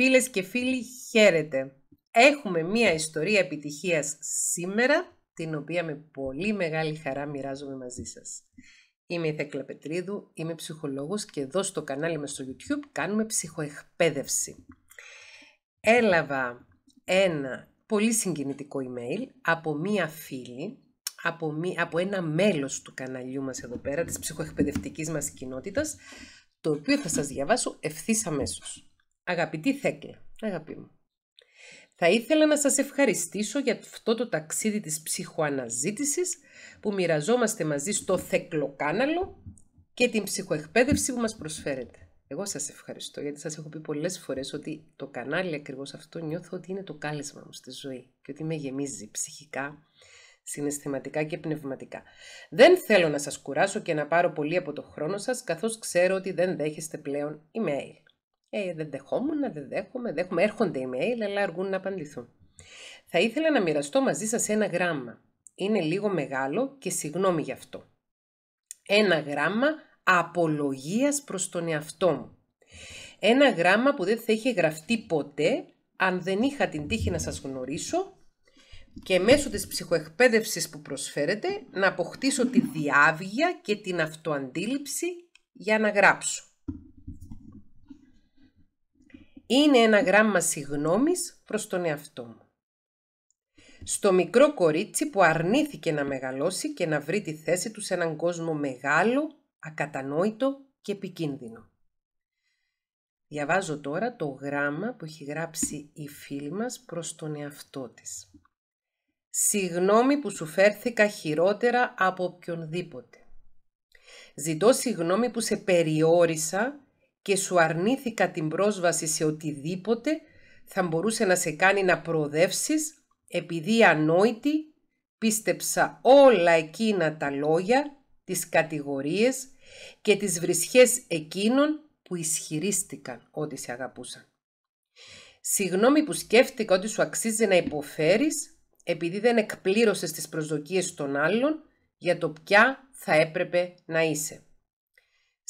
Φίλες και φίλοι, χαίρετε. Έχουμε μία ιστορία επιτυχίας σήμερα, την οποία με πολύ μεγάλη χαρά μοιράζομαι μαζί σας. Είμαι η Θέκλα Πετρίδου, είμαι ψυχολόγος και εδώ στο κανάλι μας στο YouTube κάνουμε ψυχοεκπαίδευση. Έλαβα ένα πολύ συγκινητικό email από μία φίλη, από, μία, από ένα μέλος του καναλιού μας εδώ πέρα, της ψυχοεκπαιδευτικής μας κοινότητας, το οποίο θα σας διαβάσω ευθύς αμέσως. Αγαπητή Θέκλα, αγαπή μου, θα ήθελα να σας ευχαριστήσω για αυτό το ταξίδι της ψυχοαναζήτησης που μοιραζόμαστε μαζί στο Θεκλοκάναλο και την ψυχοεκπαίδευση που μας προσφέρετε. Εγώ σας ευχαριστώ γιατί σας έχω πει πολλές φορές ότι το κανάλι ακριβώς αυτό νιώθω ότι είναι το κάλεσμα μου στη ζωή και ότι με γεμίζει ψυχικά, συναισθηματικά και πνευματικά. Δεν θέλω να σας κουράσω και να πάρω πολύ από το χρόνο σας καθώς ξέρω ότι δεν δέχεστε πλέον email. Ε, δεν δεχόμουν, δεν δέχομαι, δέχομαι, έρχονται email, αλλά αργούν να απαντηθούν. Θα ήθελα να μοιραστώ μαζί σας ένα γράμμα. Είναι λίγο μεγάλο και συγγνώμη γι' αυτό. Ένα γράμμα απολογίας προς τον εαυτό μου. Ένα γράμμα που δεν θα είχε γραφτεί ποτέ αν δεν είχα την τύχη να σας γνωρίσω και μέσω της ψυχοεκπαίδευσης που προσφέρετε να αποκτήσω τη διάβγεια και την αυτοαντίληψη για να γράψω είναι ένα γράμμα συγνώμης προς τον εαυτό μου. Στο μικρό κορίτσι που αρνήθηκε να μεγαλώσει και να βρει τη θέση του σε έναν κόσμο μεγάλο, ακατανόητο και επικίνδυνο. Διαβάζω τώρα το γράμμα που έχει γράψει η φίλη μας προς τον εαυτό της. Συγνώμη που σου φέρθηκα χειρότερα από οποιονδήποτε. Ζητώ συγγνώμη που σε περιόρισα και σου αρνήθηκα την πρόσβαση σε οτιδήποτε θα μπορούσε να σε κάνει να προοδεύσεις επειδή ανόητη πίστεψα όλα εκείνα τα λόγια, τις κατηγορίες και τις βρισχές εκείνων που ισχυρίστηκαν ότι σε αγαπούσαν. Συγγνώμη που σκέφτηκα ότι σου αξίζει να υποφέρεις επειδή δεν εκπλήρωσες τις προσδοκίες των άλλων για το ποια θα έπρεπε να είσαι.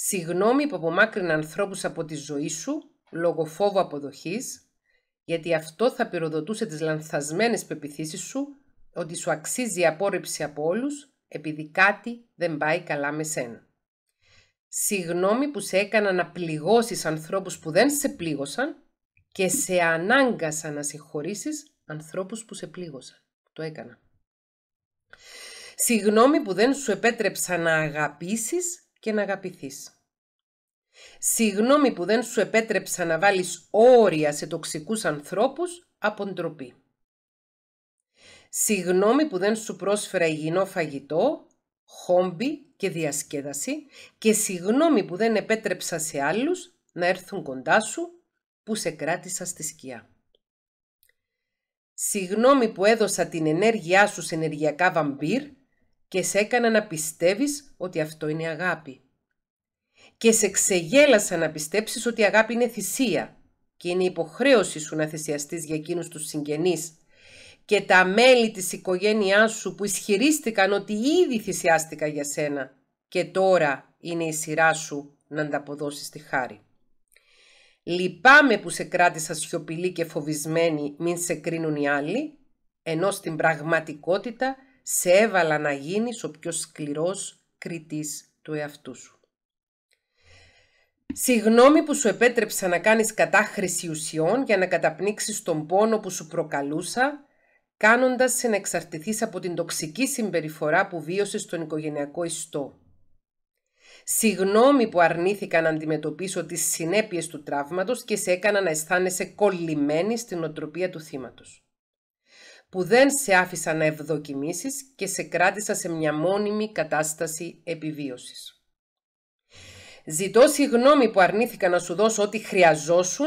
Συγγνώμη που απομάκρυνε ανθρώπους από τη ζωή σου λόγω φόβου αποδοχής, γιατί αυτό θα πυροδοτούσε τις λανθασμένες πεπιθήσεις σου ότι σου αξίζει η απόρριψη από όλους επειδή κάτι δεν πάει καλά με σένα. Συγγνώμη που σε έκανα να πληγώσεις ανθρώπους που δεν σε πλήγωσαν και σε ανάγκασα να συγχωρήσεις ανθρώπους που σε πλήγωσαν. Το έκανα. Συγγνώμη που δεν σου επέτρεψα να αγαπήσεις και να αγαπηθείς. Συγγνώμη που δεν σου επέτρεψα να βάλεις όρια σε τοξικούς ανθρώπους από ντροπή. Συγγνώμη που δεν σου πρόσφερα υγιεινό φαγητό, χόμπι και διασκέδαση και συγγνώμη που δεν επέτρεψα σε άλλους να έρθουν κοντά σου που σε κράτησα στη σκιά. Συγγνώμη που έδωσα την ενέργειά σου σε ενεργειακά βαμπύρ και σε έκανα να πιστεύεις ότι αυτό είναι αγάπη. Και σε ξεγέλασα να πιστέψεις ότι η αγάπη είναι θυσία και είναι υποχρέωση σου να θυσιαστείς για εκείνους τους συγγενείς και τα μέλη της οικογένειάς σου που ισχυρίστηκαν ότι ήδη θυσιάστηκα για σένα και τώρα είναι η σειρά σου να ανταποδώσεις τη χάρη. Λυπάμαι που σε κράτησα σιωπηλή και φοβισμένη μην σε κρίνουν οι άλλοι, ενώ στην πραγματικότητα σε έβαλα να γίνεις ο πιο σκληρός κριτής του εαυτού σου. Συγγνώμη που σου επέτρεψα να κάνεις κατάχρηση ουσιών για να καταπνίξεις τον πόνο που σου προκαλούσα, κάνοντας σε να εξαρτηθείς από την τοξική συμπεριφορά που βίωσες στον οικογενειακό ιστό. Συγγνώμη που αρνήθηκα να αντιμετωπίσω τις συνέπειες του τραύματος και σε έκανα να αισθάνεσαι κολλημένη στην οτροπία του θύματος που δεν σε άφησαν να ευδοκιμήσεις και σε κράτησα σε μια μόνιμη κατάσταση επιβίωσης. Ζητώ συγγνώμη που αρνήθηκα να σου δώσω ό,τι χρειαζόσουν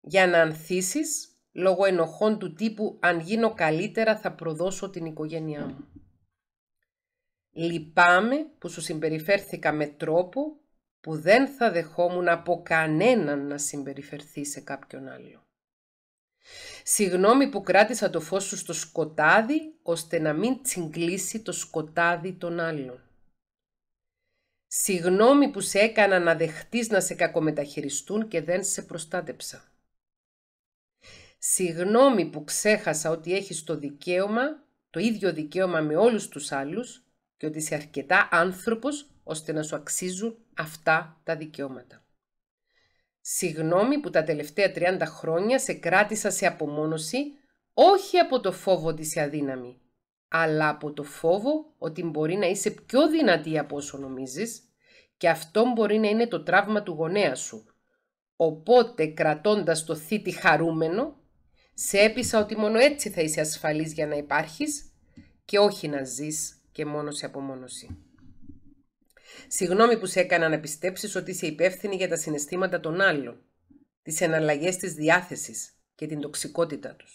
για να ανθίσεις λόγω ενοχών του τύπου «Αν γίνω καλύτερα θα προδώσω την οικογένειά μου». Λυπάμαι που σου συμπεριφέρθηκα με τρόπο που δεν θα δεχόμουν από κανέναν να συμπεριφερθεί σε κάποιον άλλο. Συγγνώμη που κράτησα το φως σου στο σκοτάδι, ώστε να μην τσιγκλίσει το σκοτάδι των άλλων. Συγγνώμη που σε έκανα να δεχτείς να σε κακομεταχειριστούν και δεν σε προστάτεψα. Συγγνώμη που ξέχασα ότι έχεις το δικαίωμα, το ίδιο δικαίωμα με όλους τους άλλους και ότι είσαι αρκετά άνθρωπος ώστε να σου αξίζουν αυτά τα δικαιώματα. Συγγνώμη που τα τελευταία 30 χρόνια σε κράτησα σε απομόνωση, όχι από το φόβο ότι είσαι αδύναμη, αλλά από το φόβο ότι μπορεί να είσαι πιο δυνατή από όσο νομίζεις και αυτό μπορεί να είναι το τραύμα του γονέα σου. Οπότε κρατώντας το θήτη χαρούμενο, σε έπεισα ότι μόνο έτσι θα είσαι ασφαλής για να υπάρχεις και όχι να ζεις και μόνος σε απομόνωση. Συγγνώμη που σε έκανα να πιστέψεις ότι είσαι υπεύθυνη για τα συναισθήματα των άλλων, τις εναλλαγές της διάθεσης και την τοξικότητά τους.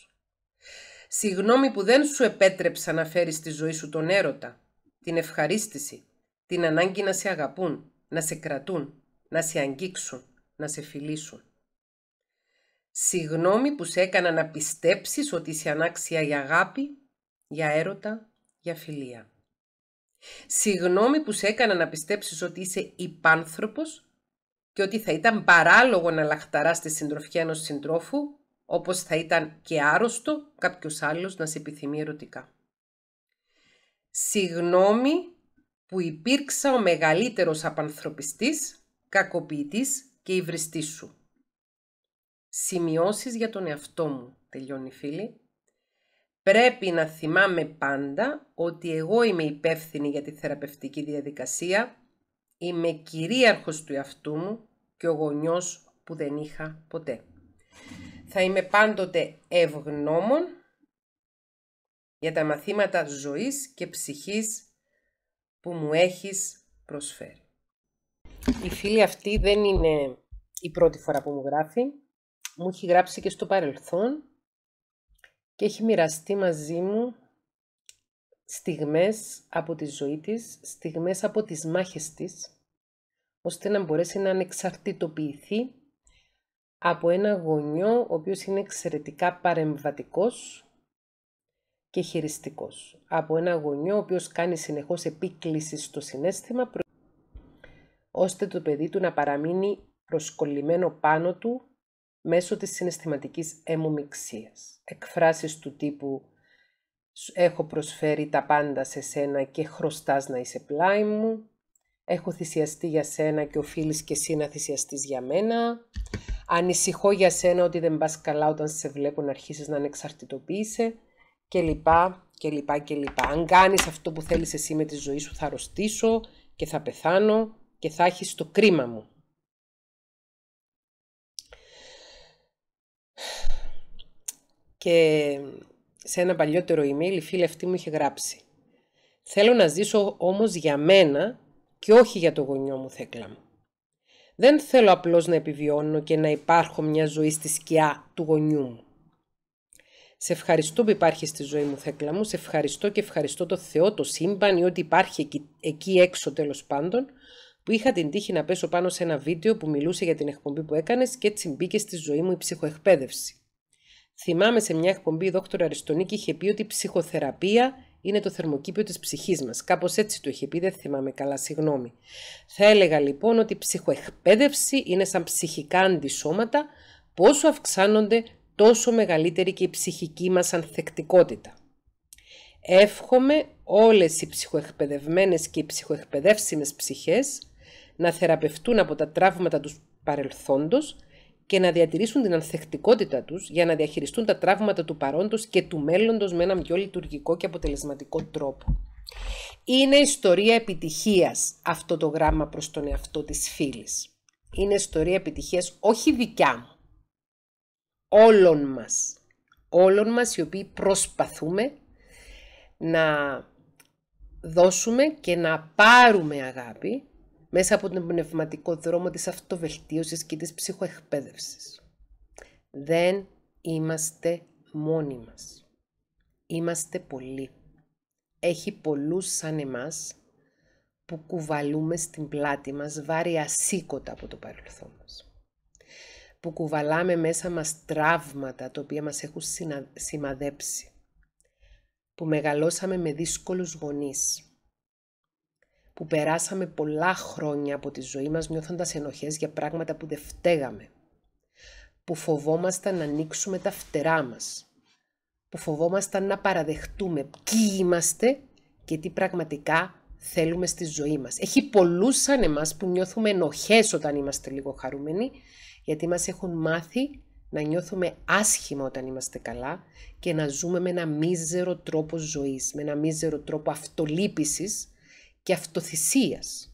Συγγνώμη που δεν σου επέτρεψα να φέρεις στη ζωή σου τον έρωτα, την ευχαρίστηση, την ανάγκη να σε αγαπούν, να σε κρατούν, να σε αγγίξουν, να σε φιλήσουν. Συγγνώμη που σε έκανα να πιστέψεις ότι είσαι ανάξια για αγάπη, για έρωτα, για φιλία. Συγγνώμη που σε έκανα να πιστέψεις ότι είσαι υπάνθρωπος και ότι θα ήταν παράλογο να λαχταράς τη συντροφιά ενός συντρόφου, όπως θα ήταν και άρρωστο κάποιος άλλος να σε επιθυμεί ερωτικά. Συγγνώμη που υπήρξα ο μεγαλύτερος απανθρωπιστής, κακοποιητής και υβριστής σου. Σημειώσεις για τον εαυτό μου, τελειώνει φίλη, Πρέπει να θυμάμαι πάντα ότι εγώ είμαι υπεύθυνη για τη θεραπευτική διαδικασία, είμαι κυρίαρχος του εαυτού μου και ο γονιός που δεν είχα ποτέ. Θα είμαι πάντοτε ευγνώμων για τα μαθήματα ζωής και ψυχής που μου έχεις προσφέρει. Η φίλη αυτή δεν είναι η πρώτη φορά που μου γράφει. Μου έχει γράψει και στο παρελθόν και έχει μοιραστεί μαζί μου στιγμές από τη ζωή της, στιγμές από τις μάχες της, ώστε να μπορέσει να ανεξαρτητοποιηθεί από ένα γονιό ο οποίος είναι εξαιρετικά παρεμβατικός και χειριστικός. Από ένα γονιό ο οποίος κάνει συνεχώς επίκληση στο συνέστημα ώστε το παιδί του να παραμείνει προσκολλημένο πάνω του μέσω της συναισθηματικής αιμομιξίας. Εκφράσεις του τύπου «Έχω προσφέρει τα πάντα σε σένα και χρωστάς να είσαι πλάι μου», «Έχω θυσιαστεί για σένα και οφείλεις και εσύ να θυσιαστείς για μένα», «Ανησυχώ για σένα ότι δεν πας καλά όταν σε βλέπω να αρχίσεις να ανεξαρτητοποιείσαι» και λοιπά, και λοιπά, και λοιπά. Αν κάνεις αυτό που θέλεις εσύ με τη ζωή σου θα αρρωστήσω και θα πεθάνω και θα έχεις το κρίμα μου. και σε ένα παλιότερο email η φίλη αυτή μου είχε γράψει «Θέλω να ζήσω όμως για μένα και όχι για το γονιό μου θέκλα μου. Δεν θέλω απλώς να επιβιώνω και να υπάρχω μια ζωή στη σκιά του γονιού μου. Σε ευχαριστώ που υπάρχει στη ζωή μου, Θέκλα μου. Σε ευχαριστώ και ευχαριστώ το Θεό, το σύμπαν ή ό,τι υπάρχει εκεί, εκεί έξω τέλος πάντων, που είχα την τύχη να πέσω πάνω σε ένα βίντεο που μιλούσε για την εκπομπή που έκανες και έτσι μπήκε στη ζωή μου η ψυχοεκπαίδευση. Θυμάμαι σε μια εκπομπή η δόκτωρα Αριστονίκη είχε πει ότι η ψυχοθεραπεία είναι το θερμοκήπιο της ψυχής μας. Κάπως έτσι το είχε πει, δεν θυμάμαι καλά, συγγνώμη. Θα έλεγα λοιπόν ότι η ψυχοεκπαίδευση είναι σαν ψυχικά αντισώματα, πόσο αυξάνονται τόσο μεγαλύτερη και η ψυχική μας ανθεκτικότητα. Εύχομαι όλες οι ψυχοεκπαιδευμένες και οι ψυχοεκπαιδεύσιμες ψυχές να θεραπευτούν από τα τραύματα τους παρελθόντος και να διατηρήσουν την ανθεκτικότητα τους για να διαχειριστούν τα τραύματα του παρόντος και του μέλλοντος με έναν πιο λειτουργικό και αποτελεσματικό τρόπο. Είναι ιστορία επιτυχίας αυτό το γράμμα προς τον εαυτό της φίλης. Είναι ιστορία επιτυχίας όχι δικιά μου, όλων μας. Όλων μας οι οποίοι προσπαθούμε να δώσουμε και να πάρουμε αγάπη μέσα από τον πνευματικό δρόμο της αυτοβελτίωσης και της ψυχοεκπαίδευσης. Δεν είμαστε μόνοι μας. Είμαστε πολλοί. Έχει πολλούς σαν εμάς που κουβαλούμε στην πλάτη μας βάρη ασήκωτα από το παρελθόν μας. Που κουβαλάμε μέσα μας τραύματα τα οποία μας έχουν σημαδέψει. Που μεγαλώσαμε με δύσκολους γονείς που περάσαμε πολλά χρόνια από τη ζωή μας νιώθοντας ενοχές για πράγματα που δεν φταίγαμε, που φοβόμασταν να ανοίξουμε τα φτερά μας, που φοβόμασταν να παραδεχτούμε ποιοι είμαστε και τι πραγματικά θέλουμε στη ζωή μας. Έχει πολλούς σαν εμάς που νιώθουμε ενοχές όταν είμαστε λίγο χαρούμενοι, γιατί μας έχουν μάθει να νιώθουμε άσχημα όταν είμαστε καλά και να ζούμε με ένα μίζερο τρόπο ζωής, με ένα μίζερο τρόπο αυτολύπησης, και αυτοθυσίας.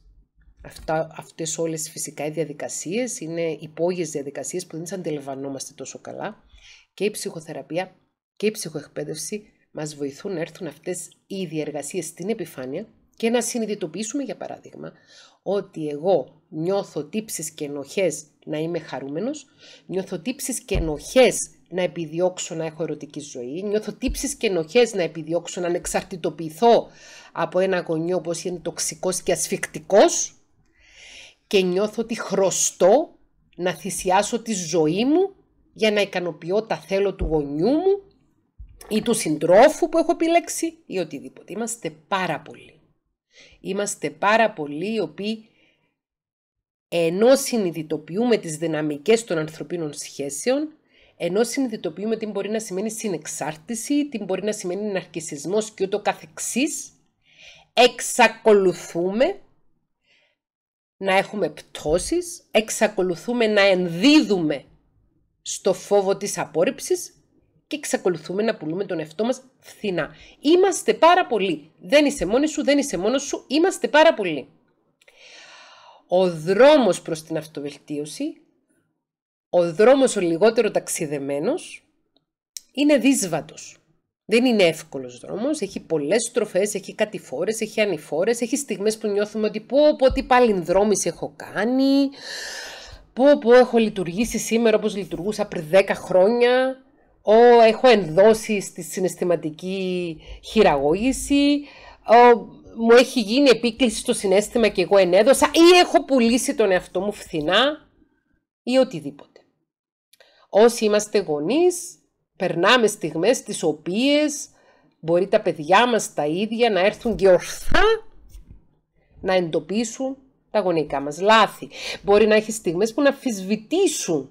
Αυτά, αυτές όλες φυσικά οι διαδικασίες είναι υπόγειες διαδικασίες που δεν τις αντιλαμβανόμαστε τόσο καλά και η ψυχοθεραπεία και η ψυχοεκπαίδευση μας βοηθούν να έρθουν αυτές οι διεργασίες στην επιφάνεια και να συνειδητοποιήσουμε για παράδειγμα ότι εγώ νιώθω τύψεις και ενοχές να είμαι χαρούμενος, νιώθω τύψεις και ενοχές να επιδιώξω να έχω ερωτική ζωή, νιώθω τύψεις και ενοχές να επιδιώξω να ανεξαρτητοποιηθώ από ένα γονιό όπως είναι τοξικός και ασφικτικός και νιώθω ότι χρωστώ να θυσιάσω τη ζωή μου για να ικανοποιώ τα θέλω του γονιού μου ή του συντρόφου που έχω επιλέξει ή οτιδήποτε. Είμαστε πάρα πολλοί. Είμαστε πάρα πολλοί οι οποίοι ενώ συνειδητοποιούμε τις δυναμικές των ανθρωπίνων σχέσεων, ενώ συνειδητοποιούμε τι μπορεί να σημαίνει συνεξάρτηση, τι μπορεί να σημαίνει ναρκισισμός και ούτω καθεξής, εξακολουθούμε να έχουμε πτώσεις, εξακολουθούμε να ενδίδουμε στο φόβο της απόρριψης και εξακολουθούμε να πουλούμε τον εαυτό μας φθηνά. Είμαστε πάρα πολλοί. Δεν είσαι μόνος σου, δεν είσαι μόνος σου, είμαστε πάρα πολλοί. Ο δρόμος προς την αυτοβελτίωση ο δρόμος ο λιγότερο ταξιδεμένος είναι δύσβατος. Δεν είναι εύκολος δρόμος, έχει πολλές στροφές, έχει κατηφόρες, έχει ανηφόρες, έχει στιγμές που νιώθουμε ότι πω πω τι πάλι δρόμηση έχω κάνει, πω πω έχω λειτουργήσει σήμερα όπως λειτουργούσα πριν 10 χρόνια, ο, έχω ενδώσει στη συναισθηματική χειραγώγηση, ο, μου έχει γίνει επίκληση στο συνέστημα και εγώ ενέδωσα ή έχω πουλήσει τον εαυτό μου φθηνά ή οτιδήποτε. Όσοι είμαστε γονείς, περνάμε στιγμές τις οποίες μπορεί τα παιδιά μας τα ίδια να έρθουν και ορθά να εντοπίσουν τα γονικά μας λάθη. Μπορεί να έχεις στιγμές που να αφισβητήσουν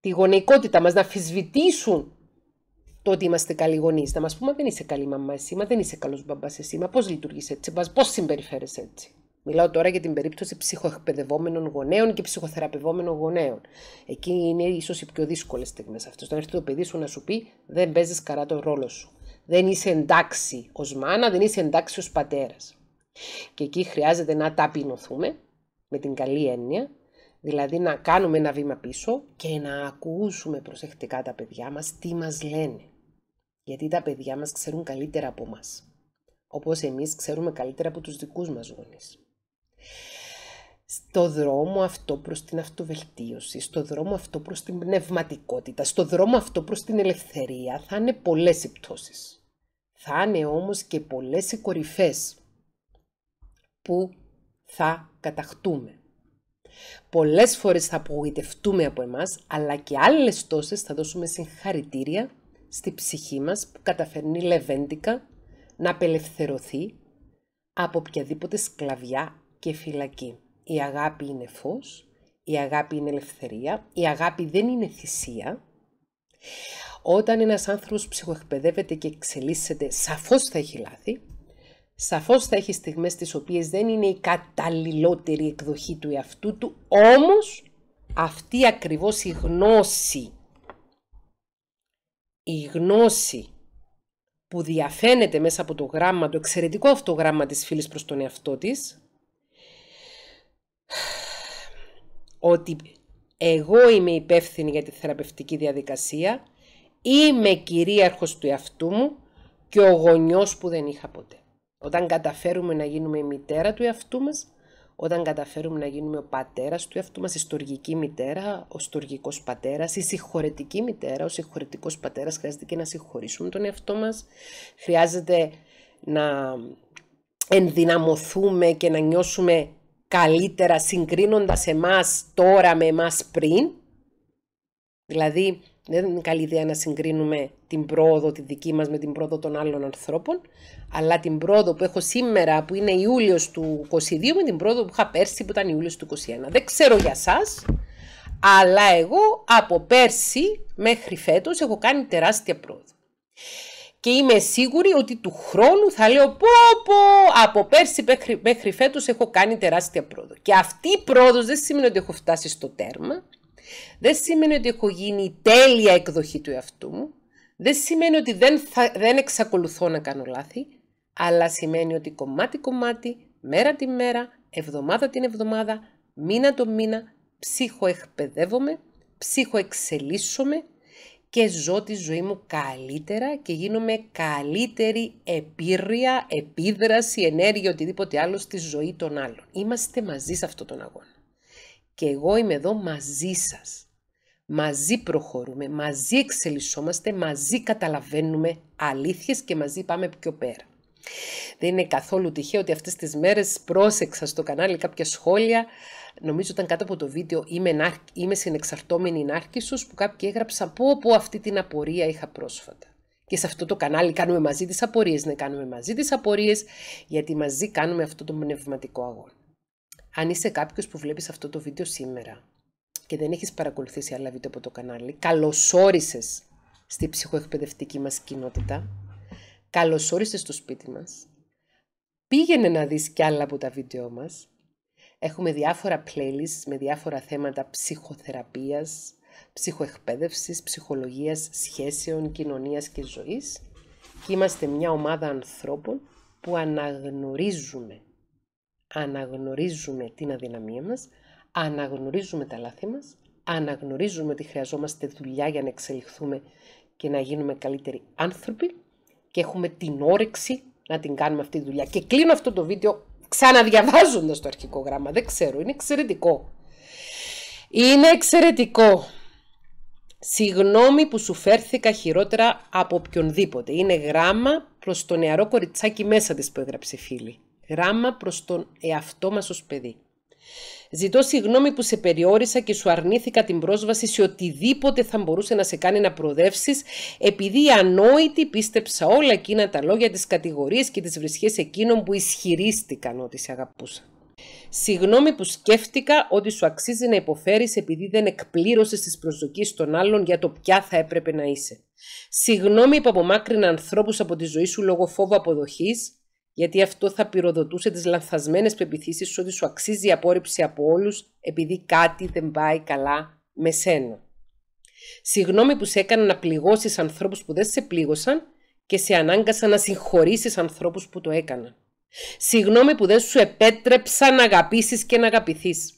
τη γονεϊκότητα μας, να αφισβητήσουν το ότι είμαστε καλοί γονείς. Να μας πούμε, δεν είσαι καλή μαμά εσύ, μα δεν είσαι καλός μπαμπάς εσύ. Μα πώς λειτουργείς έτσι, πώς συμπεριφέρεσαι έτσι. Μιλάω τώρα για την περίπτωση ψυχοεκπαιδευόμενων γονέων και ψυχοθεραπευόμενων γονέων. Εκεί είναι ίσως οι πιο δύσκολες στιγμές αυτές. Όταν έρθει το παιδί σου να σου πει: Δεν παίζεις καρά τον ρόλο σου. Δεν είσαι εντάξει ως μάνα, δεν είσαι εντάξει ως πατέρας. Και εκεί χρειάζεται να ταπεινωθούμε με την καλή έννοια, δηλαδή να κάνουμε ένα βήμα πίσω και να ακούσουμε προσεκτικά τα παιδιά μας τι μας λένε. Γιατί τα παιδιά μας ξέρουν καλύτερα από μας, όπως εμείς ξέρουμε καλύτερα από τους δικούς μας γονείς στο δρόμο αυτό προς την αυτοβελτίωση, στο δρόμο αυτό προς την πνευματικότητα, στο δρόμο αυτό προς την ελευθερία, θα είναι πολλές οι πτώσεις. Θα είναι όμως και πολλές οι κορυφές που θα καταχτούμε. Πολλές φορές θα απογοητευτούμε από εμάς, αλλά και άλλες τόσες θα δώσουμε συγχαρητήρια στη ψυχή μας που καταφέρνει λεβέντικα να απελευθερωθεί από οποιαδήποτε σκλαβιά και φυλακή. Η αγάπη είναι φως, η αγάπη είναι ελευθερία, η αγάπη δεν είναι θυσία. Όταν ένας άνθρωπος ψυχοεκπαιδεύεται και εξελίσσεται, σαφώς θα έχει λάθη, σαφώς θα έχει στιγμές τις οποίες δεν είναι η καταλληλότερη εκδοχή του εαυτού του, όμως αυτή ακριβώς η γνώση, η γνώση που διαφαίνεται μέσα από το γράμμα, το εξαιρετικό αυτό γράμμα της φίλης προς τον εαυτό της, ότι εγώ είμαι υπεύθυνη για τη θεραπευτική διαδικασία, είμαι κυρίαρχος του εαυτού μου και ο γονιός που δεν είχα ποτέ. Όταν καταφέρουμε να γίνουμε η μητέρα του εαυτού μας, όταν καταφέρουμε να γίνουμε ο πατέρας του εαυτού μας, η στοργική μητέρα, ο στοργικός πατέρας, η συγχωρετική μητέρα, ο συγχωρετικός πατέρας, χρειάζεται και να συγχωρήσουμε τον εαυτό μας, χρειάζεται να ενδυναμωθούμε και να νιώσουμε καλύτερα συγκρίνοντας εμάς τώρα με εμάς πριν. Δηλαδή δεν είναι καλή ιδέα να συγκρίνουμε την πρόοδο τη δική μας με την πρόοδο των άλλων ανθρώπων, αλλά την πρόοδο που έχω σήμερα που είναι Ιούλιος του 22 με την πρόοδο που είχα πέρσι που ήταν Ιούλιος του 21. Δεν ξέρω για σας, αλλά εγώ από πέρσι μέχρι φέτος έχω κάνει τεράστια πρόοδο και είμαι σίγουρη ότι του χρόνου θα λέω πω πω από πέρσι μέχρι, μέχρι φέτος έχω κάνει τεράστια πρόοδο. Και αυτή η πρόοδος δεν σημαίνει ότι έχω φτάσει στο τέρμα, δεν σημαίνει ότι έχω γίνει η τέλεια εκδοχή του εαυτού μου, δεν σημαίνει ότι δεν, θα, δεν εξακολουθώ να κάνω λάθη, αλλά σημαίνει ότι κομμάτι-κομμάτι, μέρα τη μέρα, εβδομάδα την εβδομάδα, μήνα το μήνα, ψυχοεκπαιδεύομαι, ψυχοεξελίσσομαι, και ζω τη ζωή μου καλύτερα και γίνομαι καλύτερη επίρρεια, επίδραση, ενέργεια, οτιδήποτε άλλο στη ζωή των άλλων. Είμαστε μαζί σε αυτόν τον αγώνα. Και εγώ είμαι εδώ μαζί σας. Μαζί προχωρούμε, μαζί εξελισσόμαστε, μαζί καταλαβαίνουμε αλήθειες και μαζί πάμε πιο πέρα. Δεν είναι καθόλου τυχαίο ότι αυτές τις μέρες πρόσεξα στο κανάλι κάποια σχόλια, νομίζω ήταν κάτω από το βίντεο «Είμαι, ναρ... είμαι συνεξαρτώμενη νάρκησος» που κάποιοι έγραψαν «Πω πω αυτή την απορία είχα πρόσφατα». Και σε αυτό το κανάλι κάνουμε μαζί τις απορίες, ναι κάνουμε μαζί τις απορίες, γιατί μαζί κάνουμε αυτό το πνευματικό αγώνα. Αν είσαι κάποιος που βλέπεις αυτό το βίντεο σήμερα και δεν έχεις παρακολουθήσει άλλα βίντεο από το κανάλι, καλωσόρισες στη ψυχοεκπαιδευτική μας κοινότητα. Καλώς όρισε στο σπίτι μας. Πήγαινε να δεις κι άλλα από τα βίντεο μας. Έχουμε διάφορα playlists με διάφορα θέματα ψυχοθεραπείας, ψυχοεκπαίδευσης, ψυχολογίας, σχέσεων, κοινωνίας και ζωής και είμαστε μια ομάδα ανθρώπων που αναγνωρίζουμε, αναγνωρίζουμε την αδυναμία μας, αναγνωρίζουμε τα λάθη μας, αναγνωρίζουμε ότι χρειαζόμαστε δουλειά για να εξελιχθούμε και να γίνουμε καλύτεροι άνθρωποι και έχουμε την όρεξη να την κάνουμε αυτή τη δουλειά. Και κλείνω αυτό το βίντεο ξαναδιαβάζοντας το αρχικό γράμμα. Δεν ξέρω, είναι εξαιρετικό. Είναι εξαιρετικό. Συγγνώμη που σου φέρθηκα χειρότερα από οποιονδήποτε. Είναι γράμμα προς το νεαρό κοριτσάκι μέσα της που έγραψε φίλη. Γράμμα προς τον εαυτό μας ως παιδί. Ζητώ συγγνώμη που σε περιόρισα και σου αρνήθηκα την πρόσβαση σε οτιδήποτε θα μπορούσε να σε κάνει να προοδεύσεις, επειδή ανόητη πίστεψα όλα εκείνα τα λόγια, τις κατηγορίες και τις βρισχές εκείνων που ισχυρίστηκαν ότι σε αγαπούσα. Συγγνώμη που σκέφτηκα ότι σου αξίζει να υποφέρεις επειδή δεν εκπλήρωσες τις προσδοκίες των άλλων για το ποια θα έπρεπε να είσαι. Συγγνώμη που απομάκρυνα ανθρώπους από τη ζωή σου λόγω φόβου αποδοχής, γιατί αυτό θα πυροδοτούσε τις λανθασμένες πεπιθήσεις ότι σου αξίζει η απόρριψη από όλους επειδή κάτι δεν πάει καλά με σένα. Συγγνώμη που σε έκανα να πληγώσεις ανθρώπους που δεν σε πλήγωσαν και σε ανάγκασα να συγχωρήσεις ανθρώπους που το έκαναν. Συγγνώμη που δεν σου επέτρεψα να αγαπήσεις και να αγαπηθείς.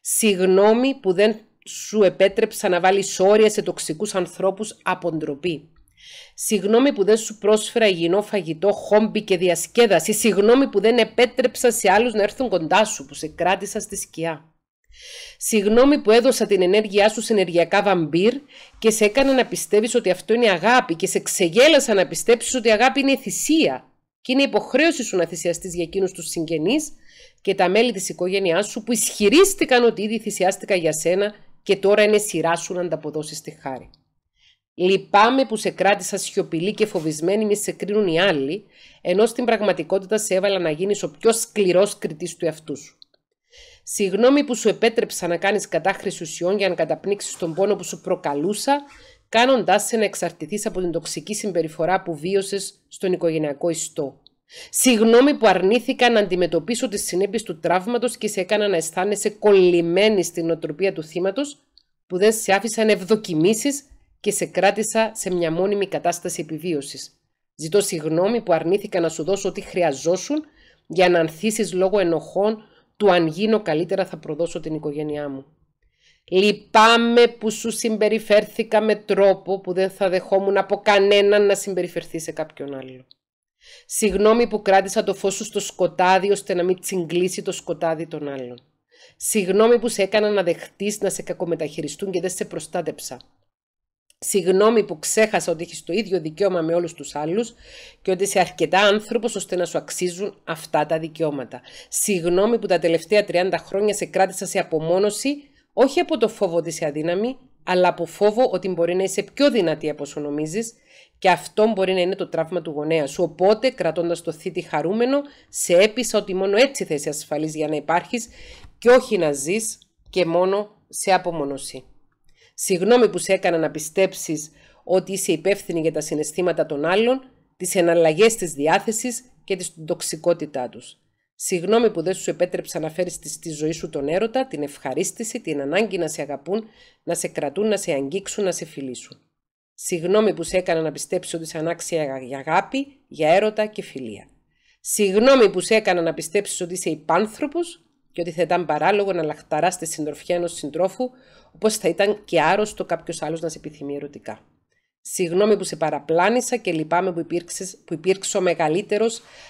Συγγνώμη που δεν σου επέτρεψα να βάλεις όρια σε τοξικούς ανθρώπους από ντροπή. Συγγνώμη που δεν σου πρόσφερα υγιεινό φαγητό, χόμπι και διασκέδαση. Συγγνώμη που δεν επέτρεψα σε άλλους να έρθουν κοντά σου, που σε κράτησα στη σκιά. Συγγνώμη που έδωσα την ενέργειά σου σε ενεργειακά βαμπύρ και σε έκανα να πιστεύεις ότι αυτό είναι αγάπη και σε ξεγέλασα να πιστέψεις ότι αγάπη είναι θυσία και είναι υποχρέωση σου να θυσιαστείς για εκείνους τους συγγενείς και τα μέλη της οικογένειάς σου που ισχυρίστηκαν ότι ήδη θυσιάστηκα για σένα και τώρα είναι σειρά σου να αποδώσει τη χάρη. Λυπάμαι που σε κράτησα σιωπηλή και φοβισμένη μη σε κρίνουν οι άλλοι, ενώ στην πραγματικότητα σε έβαλα να γίνεις ο πιο σκληρός κριτής του εαυτού σου. Συγγνώμη που σου επέτρεψα να κάνεις κατάχρηση ουσιών για να καταπνίξεις τον πόνο που σου προκαλούσα, κάνοντάς σε να εξαρτηθείς από την τοξική συμπεριφορά που βίωσες στον οικογενειακό ιστό. Συγγνώμη που αρνήθηκα να αντιμετωπίσω τις συνέπειες του τραύματος και σε έκανα να αισθάνεσαι κολλημένη στην οτροπία του θύματος που δεν σε άφησαν ευδοκιμήσεις και σε κράτησα σε μια μόνιμη κατάσταση επιβίωσης. Ζητώ συγγνώμη που αρνήθηκα να σου δώσω ό,τι χρειαζόσουν για να ανθίσεις λόγω ενοχών του αν γίνω καλύτερα θα προδώσω την οικογένειά μου. Λυπάμαι που σου συμπεριφέρθηκα με τρόπο που δεν θα δεχόμουν από κανέναν να συμπεριφερθεί σε κάποιον άλλο. Συγγνώμη που κράτησα το φως σου στο σκοτάδι ώστε να μην τσιγκλίσει το σκοτάδι των άλλων. Συγγνώμη που σε έκανα να δεχτείς να σε κακομεταχειριστούν και δεν σε προστάτεψα. Συγγνώμη που ξέχασα ότι έχεις το ίδιο δικαίωμα με όλους τους άλλους και ότι είσαι αρκετά άνθρωπος ώστε να σου αξίζουν αυτά τα δικαιώματα. Συγγνώμη που τα τελευταία 30 χρόνια σε κράτησα σε απομόνωση, όχι από το φόβο ότι είσαι αδύναμη, αλλά από φόβο ότι μπορεί να είσαι πιο δυνατή από όσο νομίζεις και αυτό μπορεί να είναι το τραύμα του γονέα σου. Οπότε, κρατώντας το θήτη χαρούμενο, σε έπεισα ότι μόνο έτσι θα είσαι ασφαλής για να υπάρχεις και όχι να ζεις και μόνο σε απομόνωση. Συγγνώμη που σε έκανα να πιστέψεις ότι είσαι υπεύθυνη για τα συναισθήματα των άλλων, τις εναλλαγές της διάθεσης και την τοξικότητά τους. Συγγνώμη που δεν σου επέτρεψα να φέρεις στη ζωή σου τον έρωτα, την ευχαρίστηση, την ανάγκη να σε αγαπούν, να σε κρατούν, να σε αγγίξουν, να σε φιλήσουν. Συγγνώμη που σε έκανα να πιστέψεις ότι είσαι ανάξια για αγάπη, για έρωτα και φιλία. Συγγνώμη που σε έκανα να πιστέψεις ότι είσαι υπάνθρωπος, και ότι θα ήταν παράλογο να λαχταρά τη συντροφιά ενός συντρόφου, όπως θα ήταν και άρρωστο κάποιος άλλος να σε επιθυμεί ερωτικά. Συγγνώμη που σε παραπλάνησα και λυπάμαι που, υπήρξες, που υπήρξε ο μεγαλύτερος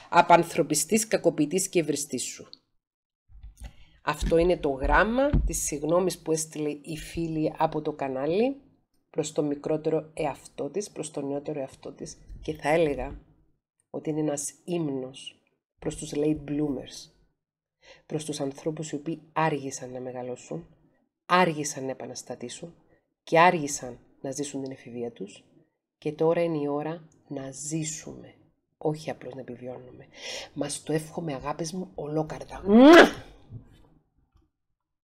απανθρωπιστής, κακοποιητής και ευριστή σου. Αυτό είναι το γράμμα της συγγνώμης που έστειλε η φίλη από το κανάλι προς το μικρότερο εαυτό της, προς το νεότερο εαυτό της και θα έλεγα ότι είναι ένας ύμνος προς τους late bloomers προς τους ανθρώπους οι οποίοι άργησαν να μεγαλώσουν, άργησαν να επαναστατήσουν και άργησαν να ζήσουν την εφηβεία τους και τώρα είναι η ώρα να ζήσουμε, όχι απλώς να επιβιώνουμε. Μας το εύχομαι αγάπης μου ολόκαρτα.